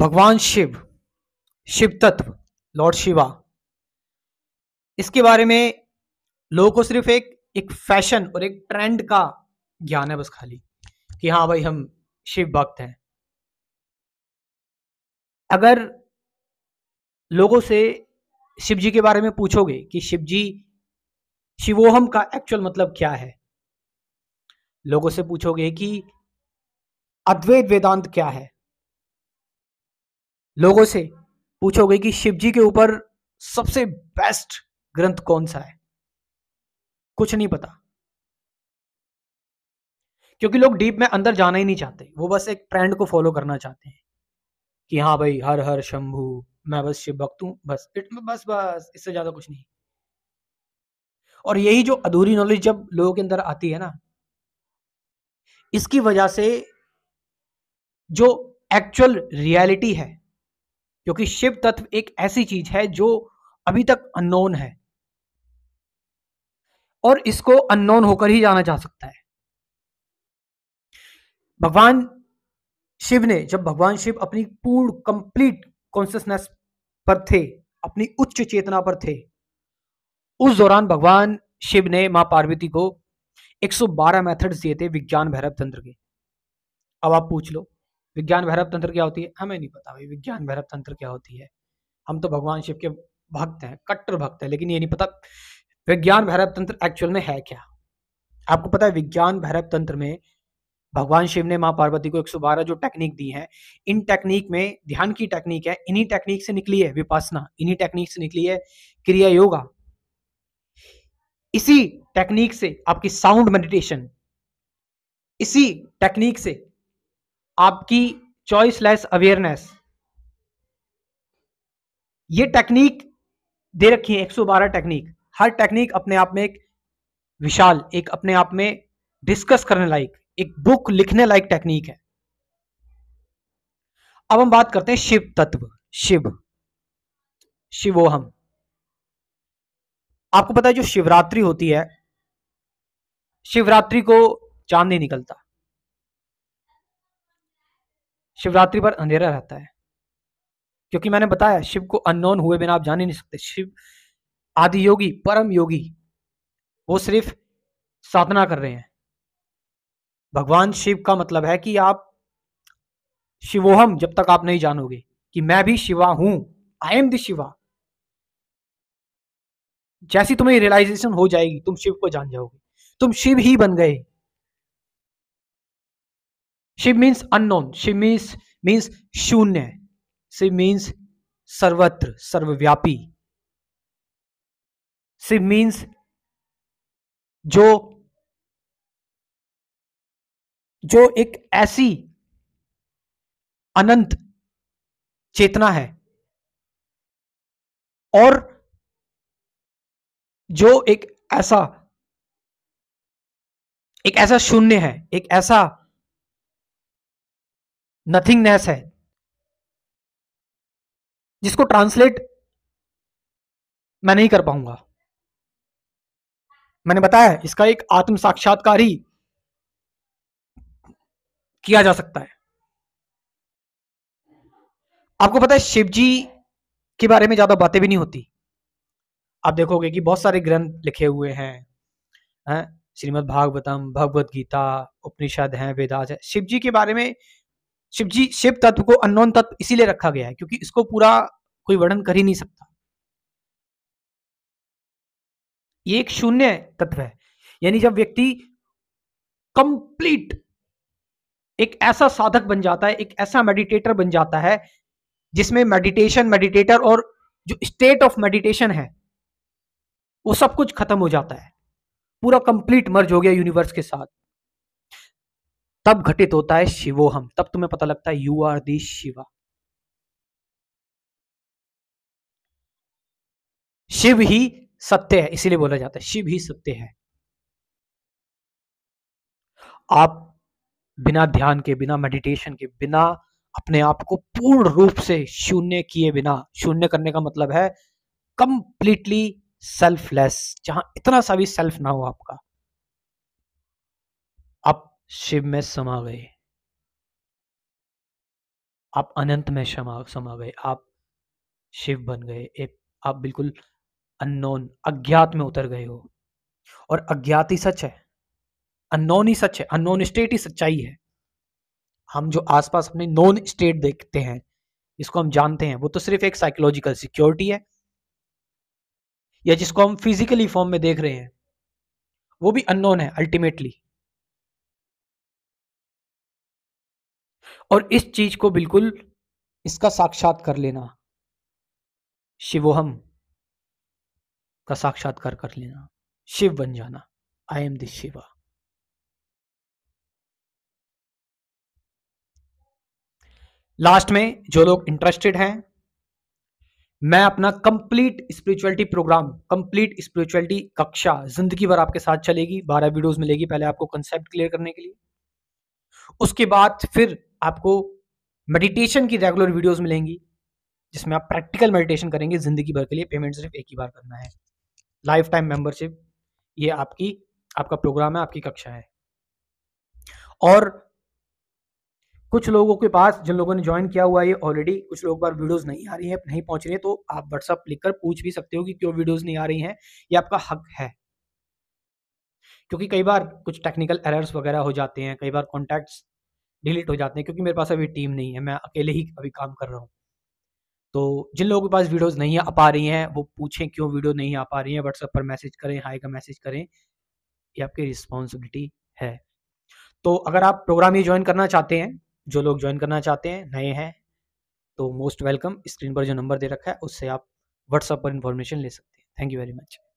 भगवान शिव शिव तत्व लॉर्ड शिवा इसके बारे में लोगों को सिर्फ एक एक फैशन और एक ट्रेंड का ज्ञान है बस खाली कि हाँ भाई हम शिव भक्त हैं अगर लोगों से शिव जी के बारे में पूछोगे कि शिव जी शिवोहम का एक्चुअल मतलब क्या है लोगों से पूछोगे कि अद्वैत वेदांत क्या है लोगों से पूछोगे कि शिवजी के ऊपर सबसे बेस्ट ग्रंथ कौन सा है कुछ नहीं पता क्योंकि लोग डीप में अंदर जाना ही नहीं चाहते वो बस एक ट्रेंड को फॉलो करना चाहते हैं कि हाँ भाई हर हर शंभू मैं बस शिव भक्त हूं बस इट बस बस इससे ज्यादा कुछ नहीं और यही जो अधूरी नॉलेज जब लोगों के अंदर आती है ना इसकी वजह से जो एक्चुअल रियलिटी है क्योंकि शिव तत्व एक ऐसी चीज है जो अभी तक अननोन है और इसको अननोन होकर ही जाना जा सकता है भगवान शिव ने जब भगवान शिव अपनी पूर्ण कंप्लीट कॉन्सियसनेस पर थे अपनी उच्च चेतना पर थे उस दौरान भगवान शिव ने मां पार्वती को 112 मेथड्स दिए थे विज्ञान भैरव तंत्र के अब आप पूछ लो विज्ञान भैरव तंत्र क्या होती है हमें नहीं पता भाई विज्ञान भैरव तंत्र क्या होती है हम तो भगवान शिव के भक्त हैं कट्टर भक्त हैं लेकिन ये नहीं पता विज्ञान भैरव तंत्र एक्चुअल में है क्या आपको पता है विज्ञान भैरव तंत्र में भगवान शिव ने माँ पार्वती को 112 जो टेक्निक दी है इन टेक्निक में ध्यान की टेक्निक है इन्हीं टेक्निक से निकली है विपासना इन्हीं टेक्निक से निकली है क्रिया योगा इसी टेक्निक से आपकी साउंड मेडिटेशन इसी टेक्निक से आपकी चॉइस लेस अवेयरनेस ये टेक्निक दे रखी है 112 टेक्निक हर टेक्निक अपने आप में एक विशाल एक अपने आप में डिस्कस करने लायक एक बुक लिखने लायक टेक्निक है अब हम बात करते हैं शिव तत्व शिव शिवोहम आपको पता है जो शिवरात्रि होती है शिवरात्रि को चांद नहीं निकलता शिवरात्रि पर अंधेरा रहता है क्योंकि मैंने बताया शिव को अननोन हुए बिना आप जान ही नहीं सकते शिव आदि योगी परम योगी वो सिर्फ साधना कर रहे हैं भगवान शिव का मतलब है कि आप शिवोहम जब तक आप नहीं जानोगे कि मैं भी शिवा हूं आई एम द शिवा जैसी तुम्हें रियलाइजेशन हो जाएगी तुम शिव को जान जाओगे तुम शिव ही बन गए Shiv means unknown Shiv means means शून्य शिव मीन्स सर्वत्र सर्वव्यापी शिव मीन्स जो जो एक ऐसी अनंत चेतना है और जो एक ऐसा एक ऐसा शून्य है एक ऐसा नथिंगनेस है जिसको ट्रांसलेट मैं नहीं कर पाऊंगा मैंने बताया इसका एक आत्म साक्षात्कार ही किया जा सकता है आपको पता है शिव जी के बारे में ज्यादा बातें भी नहीं होती आप देखोगे कि बहुत सारे ग्रंथ लिखे हुए हैं है? श्रीमद भागवतम भगवत गीता उपनिषद हैं वेदाज है शिव जी के बारे में शिव जी शिव तत्व को अननोन तत्व इसीलिए रखा गया है क्योंकि इसको पूरा कोई वर्णन कर ही नहीं सकता ये एक शून्य तत्व है यानी जब व्यक्ति कंप्लीट एक ऐसा साधक बन जाता है एक ऐसा मेडिटेटर बन जाता है जिसमें मेडिटेशन मेडिटेटर और जो स्टेट ऑफ मेडिटेशन है वो सब कुछ खत्म हो जाता है पूरा कंप्लीट मर्ज हो गया यूनिवर्स के साथ तब घटित होता है शिवोहम तब तुम्हें पता लगता है you are the Shiva Shiv ही सत्य है इसीलिए बोला जाता है शिव ही सत्य है आप बिना ध्यान के बिना मेडिटेशन के बिना अपने आप को पूर्ण रूप से शून्य किए बिना शून्य करने का मतलब है कंप्लीटली सेल्फलेस जहां इतना सा भी सेल्फ ना हो आपका शिव में समा गए आप अनंत में समा समा गए आप शिव बन गए एक आप बिल्कुल अननोन अज्ञात में उतर गए हो और अज्ञात ही सच है अननोन ही सच है अननोन स्टेट ही सच्चाई है हम जो आसपास अपने नॉन स्टेट देखते हैं जिसको हम जानते हैं वो तो सिर्फ एक साइकोलॉजिकल सिक्योरिटी है या जिसको हम फिजिकली फॉर्म में देख रहे हैं वो भी अननोन है अल्टीमेटली और इस चीज को बिल्कुल इसका साक्षात कर लेना शिवोहम का साक्षात्कार कर लेना शिव बन जाना I am this Shiva last में जो लोग इंटरेस्टेड हैं मैं अपना complete spirituality program complete spirituality कक्षा जिंदगी भर आपके साथ चलेगी बारह वीडियोस मिलेगी पहले आपको कंसेप्ट क्लियर करने के लिए उसके बाद फिर आपको मेडिटेशन की रेगुलर वीडियोस मिलेंगी जिसमें आप प्रैक्टिकल मेडिटेशन करेंगे ज़िंदगी भर के लिए पेमेंट सिर्फ एक ही बार करना है लाइफ टाइम मेंबरशिप ये आपकी आपका प्रोग्राम है आपकी कक्षा है और कुछ लोगों के पास जिन लोगों ने ज्वाइन किया हुआ है ऑलरेडी कुछ लोगों के पास वीडियोस नहीं आ रही है नहीं पहुंच रही है तो आप व्हाट्सअप लिख कर पूछ भी सकते हो कि क्यों वीडियोस नहीं आ रही हैं ये आपका हक है क्योंकि कई बार कुछ टेक्निकल एरर्स वगैरह हो जाते हैं कई बार कॉन्टैक्ट्स डिलीट हो जाते हैं क्योंकि मेरे पास अभी टीम नहीं है मैं अकेले ही अभी काम कर रहा हूँ तो जिन लोगों के पास वीडियोज़ नहीं आ पा रही हैं वो पूछें क्यों वीडियो नहीं आ पा रही है व्हाट्सएप पर मैसेज करें हाई का मैसेज करें ये आपकी रिस्पॉन्सिबिलिटी है तो अगर आप प्रोग्राम ये ज्वाइन करना चाहते हैं जो लोग ज्वाइन करना चाहते हैं नए हैं तो मोस्ट वेलकम स्क्रीन पर जो नंबर दे रखा है उससे आप व्हाट्सएप पर इंफॉर्मेशन ले सकते हैं थैंक यू वेरी मच